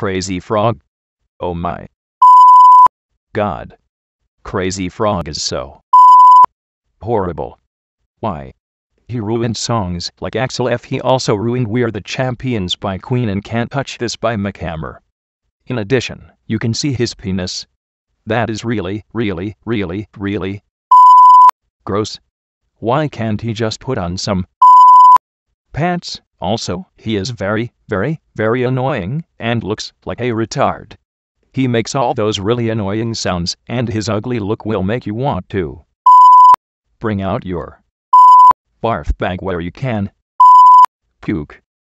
Crazy Frog. Oh my. God. Crazy Frog is so horrible. Why? He ruined songs like Axel F. He also ruined We're the Champions by Queen and Can't Touch This by McHammer. In addition, you can see his penis. That is really, really, really, really gross. Why can't he just put on some pants? Also, he is very, very, very annoying, and looks like a retard. He makes all those really annoying sounds, and his ugly look will make you want to bring out your barf bag where you can. Puke.